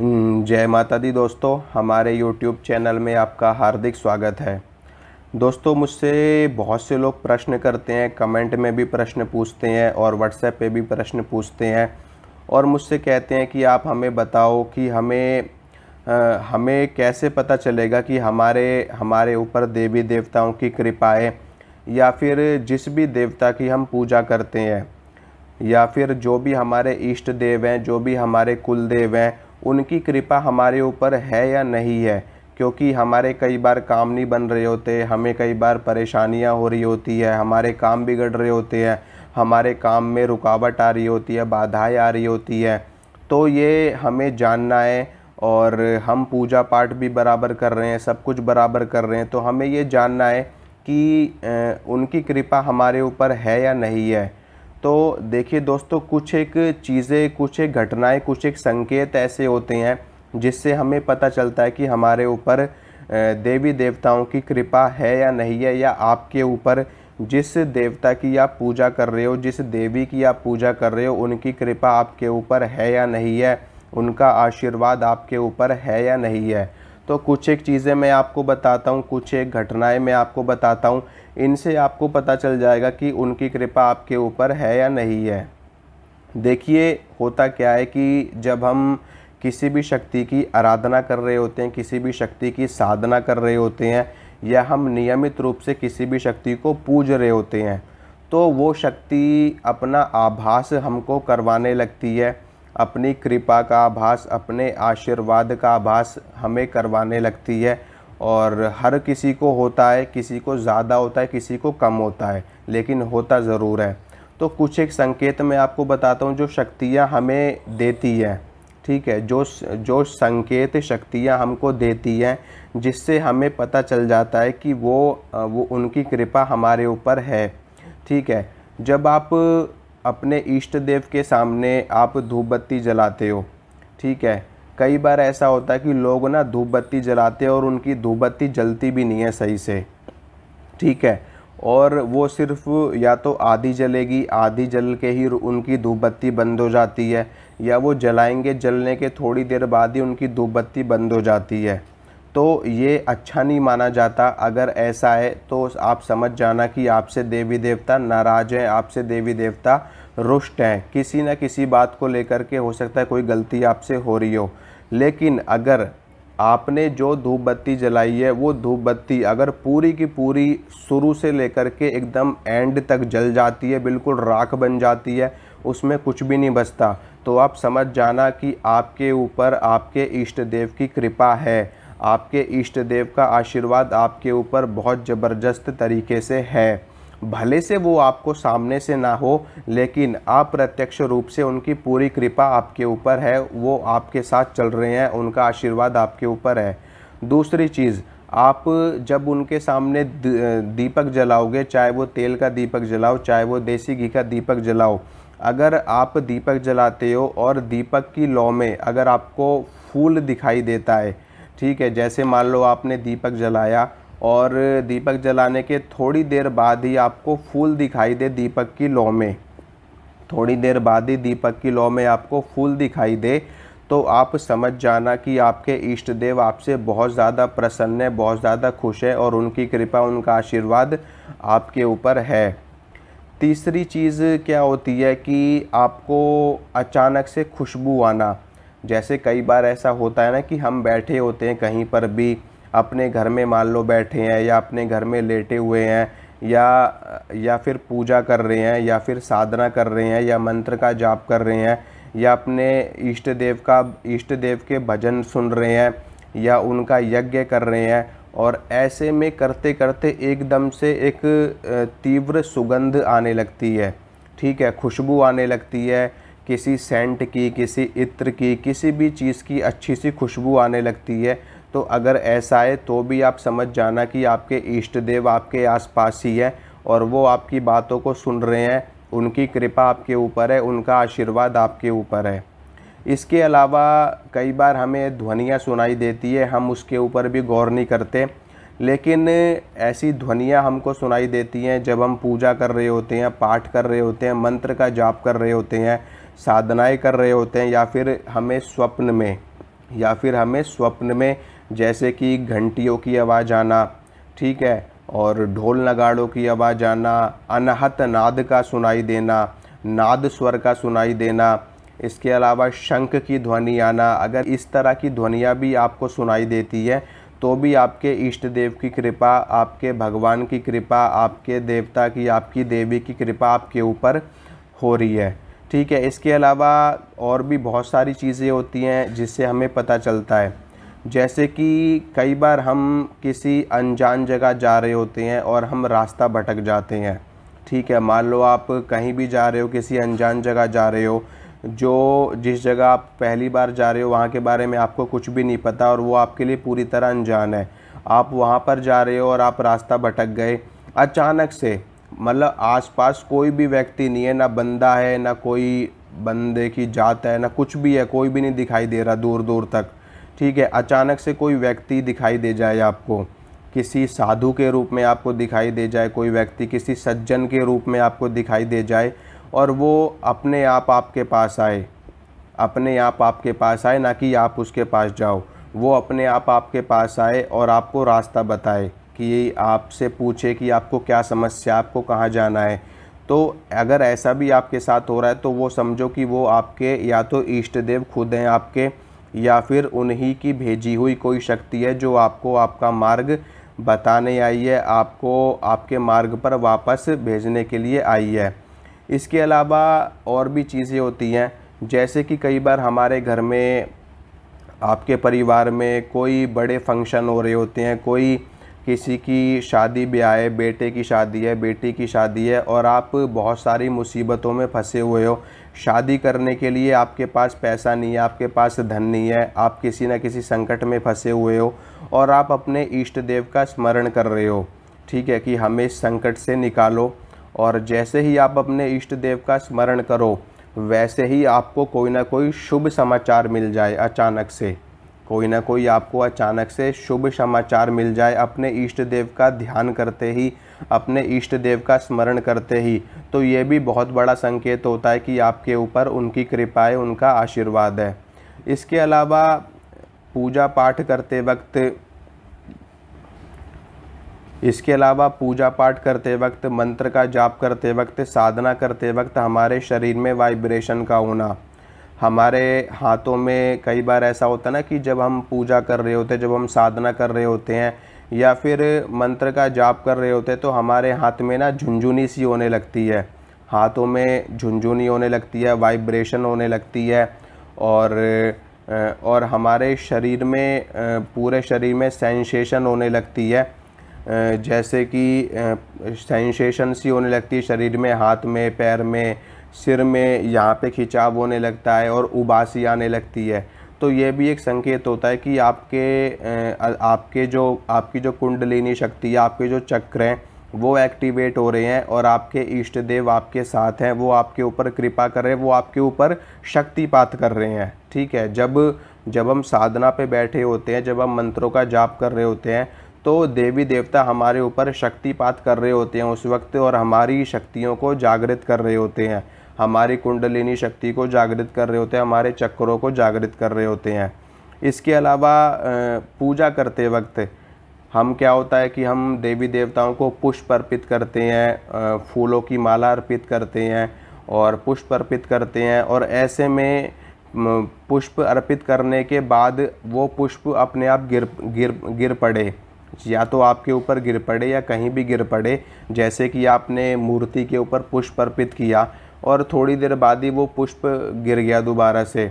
हम्म, जय माता दी दोस्तों हमारे YouTube चैनल में आपका हार्दिक स्वागत है दोस्तों मुझसे बहुत से लोग प्रश्न करते हैं कमेंट में भी प्रश्न पूछते हैं और व्हाट्सएप पे भी प्रश्न पूछते हैं और मुझसे कहते हैं कि आप हमें बताओ कि हमें आ, हमें कैसे पता चलेगा कि हमारे हमारे ऊपर देवी देवताओं की कृपाएँ या फिर जिस भी देवता की हम पूजा करते हैं या फिर जो भी हमारे इष्ट देव हैं जो भी हमारे कुल देव हैं उनकी कृपा हमारे ऊपर है या नहीं है क्योंकि हमारे कई बार काम नहीं बन रहे होते हमें कई बार परेशानियां हो रही होती है हमारे काम बिगड़ रहे होते हैं हमारे काम में रुकावट आ रही होती है बाधाएं आ रही होती है तो ये हमें जानना है और हम पूजा पाठ भी बराबर कर रहे हैं सब कुछ बराबर कर रहे हैं तो हमें ये जानना है कि उनकी कृपा हमारे ऊपर है या नहीं है तो देखिए दोस्तों कुछ एक चीज़ें कुछ एक घटनाएं कुछ एक संकेत ऐसे होते हैं जिससे हमें पता चलता है कि हमारे ऊपर देवी देवताओं की कृपा है या नहीं है या आपके ऊपर जिस देवता की आप पूजा कर रहे हो जिस देवी की आप पूजा कर रहे हो उनकी कृपा आपके ऊपर है या नहीं है उनका आशीर्वाद आपके ऊपर है या नहीं है तो कुछ एक चीज़ें मैं आपको बताता हूँ कुछ एक घटनाएं मैं आपको बताता हूँ इनसे आपको पता चल जाएगा कि उनकी कृपा आपके ऊपर है या नहीं है देखिए होता क्या है कि जब हम किसी भी शक्ति की आराधना कर रहे होते हैं किसी भी शक्ति की साधना कर रहे होते हैं या हम नियमित रूप से किसी भी शक्ति को पूज रहे होते हैं तो वो शक्ति अपना आभास हमको करवाने लगती है अपनी कृपा का आभास अपने आशीर्वाद का आभास हमें करवाने लगती है और हर किसी को होता है किसी को ज़्यादा होता है किसी को कम होता है लेकिन होता ज़रूर है तो कुछ एक संकेत मैं आपको बताता हूँ जो शक्तियाँ हमें देती हैं ठीक है जो जो संकेत शक्तियाँ हमको देती हैं जिससे हमें पता चल जाता है कि वो वो उनकी कृपा हमारे ऊपर है ठीक है जब आप अपने इष्ट देव के सामने आप धूप बत्ती जलाते हो ठीक है कई बार ऐसा होता है कि लोग ना धूप बत्ती जलाते हैं और उनकी धूप बत्ती जलती भी नहीं है सही से ठीक है और वो सिर्फ या तो आधी जलेगी आधी जल के ही उनकी धूप बत्ती बंद हो जाती है या वो जलाएंगे जलने के थोड़ी देर बाद ही उनकी धूप बत्ती बंद हो जाती है तो ये अच्छा नहीं माना जाता अगर ऐसा है तो आप समझ जाना कि आपसे देवी देवता नाराज़ हैं आपसे देवी देवता रुष्ट हैं किसी न किसी बात को लेकर के हो सकता है कोई गलती आपसे हो रही हो लेकिन अगर आपने जो धूप बत्ती जलाई है वो धूप बत्ती अगर पूरी की पूरी शुरू से लेकर के एकदम एंड तक जल जाती है बिल्कुल राख बन जाती है उसमें कुछ भी नहीं बचता तो आप समझ जाना कि आपके ऊपर आपके इष्ट देव की कृपा है आपके इष्ट देव का आशीर्वाद आपके ऊपर बहुत ज़बरदस्त तरीके से है भले से वो आपको सामने से ना हो लेकिन अप्रत्यक्ष रूप से उनकी पूरी कृपा आपके ऊपर है वो आपके साथ चल रहे हैं उनका आशीर्वाद आपके ऊपर है दूसरी चीज़ आप जब उनके सामने दीपक जलाओगे चाहे वो तेल का दीपक जलाओ चाहे वो देसी घी का दीपक जलाओ अगर आप दीपक जलाते हो और दीपक की लौ में अगर आपको फूल दिखाई देता है ठीक है जैसे मान लो आपने दीपक जलाया और दीपक जलाने के थोड़ी देर बाद ही आपको फूल दिखाई दे दीपक की लौ में थोड़ी देर बाद ही दीपक की लौ में आपको फूल दिखाई दे तो आप समझ जाना कि आपके इष्ट देव आपसे बहुत ज़्यादा प्रसन्न है बहुत ज़्यादा खुश है और उनकी कृपा उनका आशीर्वाद आपके ऊपर है तीसरी चीज़ क्या होती है कि आपको अचानक से खुशबू आना जैसे कई बार ऐसा होता है ना कि हम बैठे होते हैं कहीं पर भी अपने घर में मान लो बैठे हैं या अपने घर में लेटे हुए हैं या या फिर पूजा कर रहे हैं या फिर साधना कर रहे हैं या मंत्र का जाप कर रहे हैं या अपने इष्ट देव का इष्ट देव के भजन सुन रहे हैं या उनका यज्ञ कर रहे हैं और ऐसे में करते करते एकदम से एक तीव्र सुगंध आने लगती है ठीक है खुशबू आने लगती है किसी सेंट की किसी इत्र की किसी भी चीज़ की अच्छी सी खुशबू आने लगती है तो अगर ऐसा है तो भी आप समझ जाना कि आपके इष्ट देव आपके आसपास ही है और वो आपकी बातों को सुन रहे हैं उनकी कृपा आपके ऊपर है उनका आशीर्वाद आपके ऊपर है इसके अलावा कई बार हमें ध्वनियाँ सुनाई देती है हम उसके ऊपर भी गौर नहीं करते लेकिन ऐसी ध्वनियाँ हमको सुनाई देती हैं जब हम पूजा कर रहे होते हैं पाठ कर रहे होते हैं मंत्र का जाप कर रहे होते हैं साधनाएं कर रहे होते हैं या फिर हमें स्वप्न में या फिर हमें स्वप्न में जैसे कि घंटियों की आवाज़ आना ठीक है और ढोल नगाड़ों की आवाज़ आना अनहत नाद का सुनाई देना नाद स्वर का सुनाई देना इसके अलावा शंख की ध्वनि आना अगर इस तरह की ध्वनियाँ भी आपको सुनाई देती है तो भी आपके इष्ट देव की कृपा आपके भगवान की कृपा आपके देवता की आपकी देवी की कृपा आपके ऊपर हो रही है ठीक है इसके अलावा और भी बहुत सारी चीज़ें होती हैं जिससे हमें पता चलता है जैसे कि कई बार हम किसी अनजान जगह जा रहे होते हैं और हम रास्ता भटक जाते हैं ठीक है मान लो आप कहीं भी जा रहे हो किसी अनजान जगह जा रहे हो जो जिस जगह आप पहली बार जा रहे हो वहाँ के बारे में आपको कुछ भी नहीं पता और वो आपके लिए पूरी तरह अनजान है आप वहाँ पर जा रहे हो और आप रास्ता भटक गए अचानक से मतलब आसपास कोई भी व्यक्ति नहीं है ना बंदा है ना कोई बंदे की जात है ना कुछ भी है कोई भी नहीं दिखाई दे रहा दूर दूर तक ठीक है अचानक से कोई व्यक्ति दिखाई दे जाए आपको किसी साधु के रूप में आपको दिखाई दे जाए कोई व्यक्ति किसी सज्जन के रूप में आपको दिखाई दे जाए और वो अपने आप आपके पास आए अपने आप आपके पास आए ना कि आप उसके पास जाओ वो अपने आप आपके पास आए और आपको रास्ता बताए कि आपसे पूछे कि आपको क्या समस्या आपको कहाँ जाना है तो अगर ऐसा भी आपके साथ हो रहा है तो वो समझो कि वो आपके या तो इष्ट देव खुद हैं आपके या फिर उन्हीं की भेजी हुई कोई शक्ति है जो आपको आपका मार्ग बताने आई है आपको आपके मार्ग पर वापस भेजने के लिए आई है इसके अलावा और भी चीज़ें होती हैं जैसे कि कई बार हमारे घर में आपके परिवार में कोई बड़े फंक्शन हो रहे होते हैं कोई किसी की शादी ब्याह है बेटे की शादी है बेटी की शादी है और आप बहुत सारी मुसीबतों में फंसे हुए हो शादी करने के लिए आपके पास पैसा नहीं है आपके पास धन नहीं है आप किसी न किसी संकट में फंसे हुए हो और आप अपने इष्ट देव का स्मरण कर रहे हो ठीक है कि हमें संकट से निकालो और जैसे ही आप अपने इष्ट देव का स्मरण करो वैसे ही आपको कोई ना कोई शुभ समाचार मिल जाए अचानक से कोई ना कोई आपको अचानक से शुभ समाचार मिल जाए अपने इष्ट देव का ध्यान करते ही अपने इष्ट देव का स्मरण करते ही तो ये भी बहुत बड़ा संकेत होता है कि आपके ऊपर उनकी कृपा है उनका आशीर्वाद है इसके अलावा पूजा पाठ करते वक्त इसके अलावा पूजा पाठ करते वक्त मंत्र का जाप करते वक्त साधना करते वक्त हमारे शरीर में वाइब्रेशन का होना हमारे हाथों में कई बार ऐसा होता ना कि जब हम पूजा कर रहे होते जब हम साधना कर रहे होते हैं या फिर मंत्र का जाप कर रहे होते तो हमारे हाथ में ना झुंझुनी सी होने लगती है हाथों में झुंझुनी होने लगती है वाइब्रेशन होने लगती है और और हमारे शरीर में पूरे शरीर में सेंसेशन होने लगती है जैसे कि सेंसेशन सी होने लगती है शरीर में हाथ में पैर में सिर में यहाँ पे खिंचाव होने लगता है और उबासी आने लगती है तो ये भी एक संकेत होता है कि आपके आपके जो आपकी जो कुंडलिनी शक्ति या आपके जो चक्र हैं वो एक्टिवेट हो रहे हैं और आपके इष्ट देव आपके साथ हैं वो आपके ऊपर कृपा कर रहे हैं वो आपके ऊपर शक्तिपात कर रहे हैं ठीक है जब जब हम साधना पे बैठे होते हैं जब हम मंत्रों का जाप कर रहे होते हैं तो देवी देवता हमारे ऊपर शक्तिपात कर रहे होते हैं उस वक्त और हमारी शक्तियों को जागृत कर रहे होते हैं हमारी कुंडलिनी शक्ति को जागृत कर रहे होते हैं हमारे चक्रों को जागृत कर रहे होते हैं इसके अलावा पूजा करते वक्त हम क्या होता है कि हम देवी देवताओं को पुष्प अर्पित करते हैं फूलों की माला अर्पित करते हैं और पुष्प अर्पित करते हैं और ऐसे में पुष्प अर्पित करने के बाद वो पुष्प अपने आप गिर गिर गिर पड़े या तो आपके ऊपर गिर पड़े या कहीं भी गिर पड़े जैसे कि आपने मूर्ति के ऊपर पुष्प अर्पित किया और थोड़ी देर बाद ही वो पुष्प गिर गया दोबारा से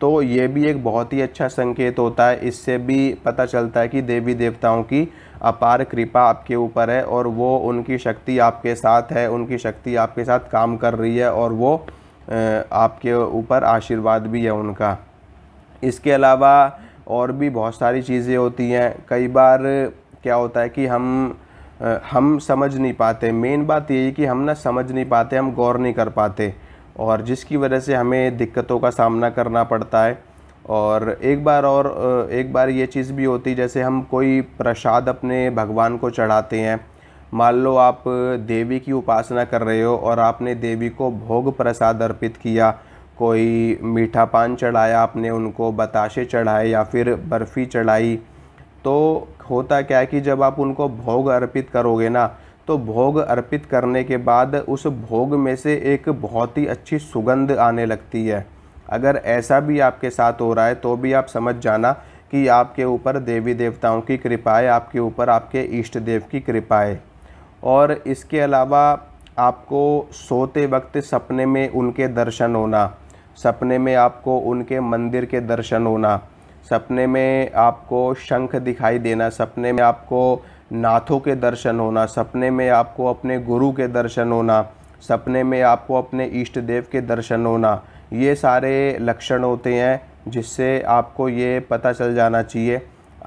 तो ये भी एक बहुत ही अच्छा संकेत होता है इससे भी पता चलता है कि देवी देवताओं की अपार कृपा आपके ऊपर है और वो उनकी शक्ति आपके साथ है उनकी शक्ति आपके साथ काम कर रही है और वो आपके ऊपर आशीर्वाद भी है उनका इसके अलावा और भी बहुत सारी चीज़ें होती हैं कई बार क्या होता है कि हम हम समझ नहीं पाते मेन बात यही कि हम ना समझ नहीं पाते हम गौर नहीं कर पाते और जिसकी वजह से हमें दिक्कतों का सामना करना पड़ता है और एक बार और एक बार ये चीज़ भी होती जैसे हम कोई प्रसाद अपने भगवान को चढ़ाते हैं मान लो आप देवी की उपासना कर रहे हो और आपने देवी को भोग प्रसाद अर्पित किया कोई मीठा पान चढ़ाया आपने उनको बताशे चढ़ाए या फिर बर्फ़ी चढ़ाई तो होता क्या है कि जब आप उनको भोग अर्पित करोगे ना तो भोग अर्पित करने के बाद उस भोग में से एक बहुत ही अच्छी सुगंध आने लगती है अगर ऐसा भी आपके साथ हो रहा है तो भी आप समझ जाना कि आपके ऊपर देवी देवताओं की कृपाएँ आपके ऊपर आपके इष्ट देव की कृपा है और इसके अलावा आपको सोते वक्त सपने में उनके दर्शन होना सपने में आपको उनके मंदिर के दर्शन होना सपने में आपको शंख दिखाई देना सपने में आपको नाथों के दर्शन होना सपने में आपको अपने गुरु के दर्शन होना सपने में आपको अपने इष्ट देव के दर्शन होना ये सारे लक्षण होते हैं जिससे आपको ये पता चल जाना चाहिए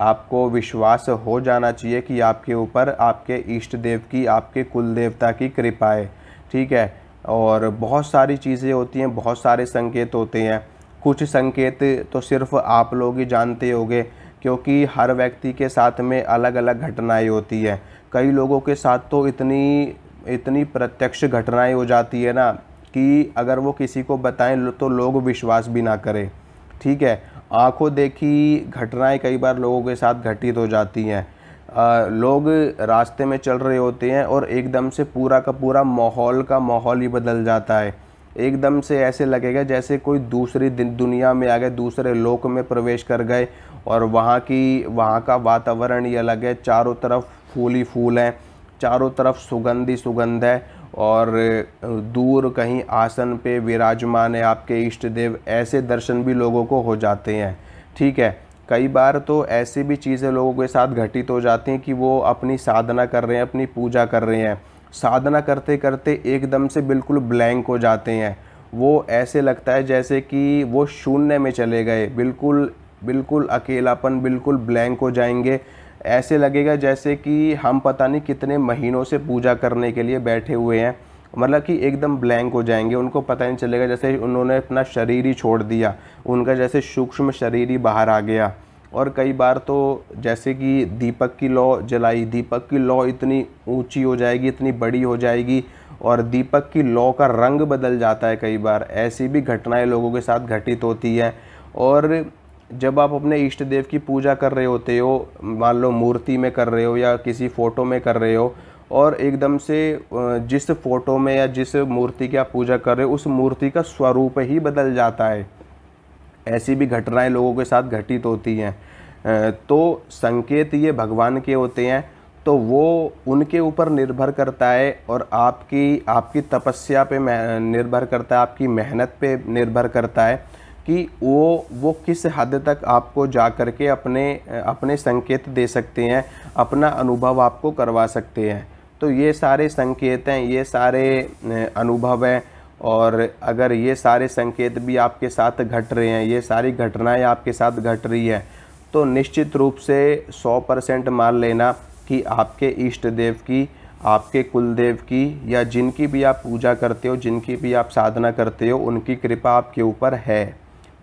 आपको विश्वास हो जाना चाहिए कि आपके ऊपर आपके इष्ट देव की आपके कुल देवता की कृपा है ठीक है और बहुत सारी चीज़ें होती हैं बहुत सारे संकेत होते हैं कुछ संकेत तो सिर्फ आप लोग ही जानते होंगे क्योंकि हर व्यक्ति के साथ में अलग अलग घटनाएं होती है कई लोगों के साथ तो इतनी इतनी प्रत्यक्ष घटनाएं हो जाती है ना कि अगर वो किसी को बताएं तो लोग विश्वास भी ना करें ठीक है आंखों देखी घटनाएं कई बार लोगों के साथ घटित हो जाती हैं लोग रास्ते में चल रहे होते हैं और एकदम से पूरा का पूरा माहौल का माहौल ही बदल जाता है एकदम से ऐसे लगेगा जैसे कोई दूसरी दुनिया में आ गए दूसरे लोक में प्रवेश कर गए और वहाँ की वहाँ का वातावरण ही अलग है चारों तरफ फूल ही फूल हैं चारों तरफ सुगंध ही सुगंध है और दूर कहीं आसन पे विराजमान है आपके इष्ट देव ऐसे दर्शन भी लोगों को हो जाते हैं ठीक है कई बार तो ऐसी भी चीज़ें लोगों के साथ घटित हो जाती हैं कि वो अपनी साधना कर रहे हैं अपनी पूजा कर रहे हैं साधना करते करते एकदम से बिल्कुल ब्लैंक हो जाते हैं वो ऐसे लगता है जैसे कि वो शून्य में चले गए बिल्कुल बिल्कुल अकेलापन बिल्कुल ब्लैंक हो जाएंगे ऐसे लगेगा जैसे कि हम पता नहीं कितने महीनों से पूजा करने के लिए बैठे हुए हैं मतलब कि एकदम ब्लैंक हो जाएंगे उनको पता नहीं चलेगा जैसे उन्होंने अपना शरीर ही छोड़ दिया उनका जैसे सूक्ष्म शरीर ही बाहर आ गया और कई बार तो जैसे कि दीपक की लौ जलाई दीपक की लौ इतनी ऊंची हो जाएगी इतनी बड़ी हो जाएगी और दीपक की लौ का रंग बदल जाता है कई बार ऐसी भी घटनाएं लोगों के साथ घटित होती हैं और जब आप अपने इष्ट देव की पूजा कर रहे होते हो मान लो मूर्ति में कर रहे हो या किसी फ़ोटो में कर रहे हो और एकदम से जिस फ़ोटो में या जिस मूर्ति की आप पूजा कर रहे हो उस मूर्ति का स्वरूप ही बदल जाता है ऐसी भी घटनाएं लोगों के साथ घटित होती हैं तो संकेत ये भगवान के होते हैं तो वो उनके ऊपर निर्भर करता है और आपकी आपकी तपस्या पे निर्भर करता है आपकी मेहनत पे निर्भर करता है कि वो वो किस हद तक आपको जा कर के अपने अपने संकेत दे सकते हैं अपना अनुभव आपको करवा सकते हैं तो ये सारे संकेत हैं ये सारे अनुभव हैं और अगर ये सारे संकेत भी आपके साथ घट रहे हैं ये सारी घटनाएं आपके साथ घट रही है तो निश्चित रूप से 100 परसेंट मान लेना कि आपके इष्ट देव की आपके कुलदेव की या जिनकी भी आप पूजा करते हो जिनकी भी आप साधना करते हो उनकी कृपा आपके ऊपर है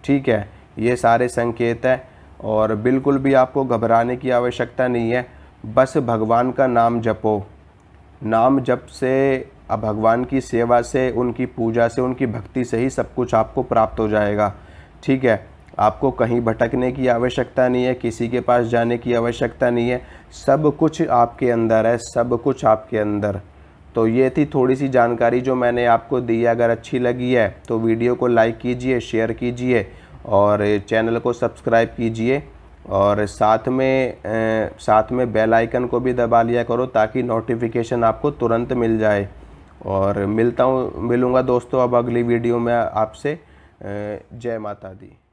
ठीक है ये सारे संकेत हैं और बिल्कुल भी आपको घबराने की आवश्यकता नहीं है बस भगवान का नाम जपो नाम जप से अब भगवान की सेवा से उनकी पूजा से उनकी भक्ति से ही सब कुछ आपको प्राप्त हो जाएगा ठीक है आपको कहीं भटकने की आवश्यकता नहीं है किसी के पास जाने की आवश्यकता नहीं है सब कुछ आपके अंदर है सब कुछ आपके अंदर तो ये थी थोड़ी सी जानकारी जो मैंने आपको दी अगर अच्छी लगी है तो वीडियो को लाइक कीजिए शेयर कीजिए और चैनल को सब्सक्राइब कीजिए और साथ में साथ में बेल आइकन को भी दबा लिया करो ताकि नोटिफिकेशन आपको तुरंत मिल जाए और मिलता हूँ मिलूँगा दोस्तों अब अगली वीडियो में आपसे जय माता दी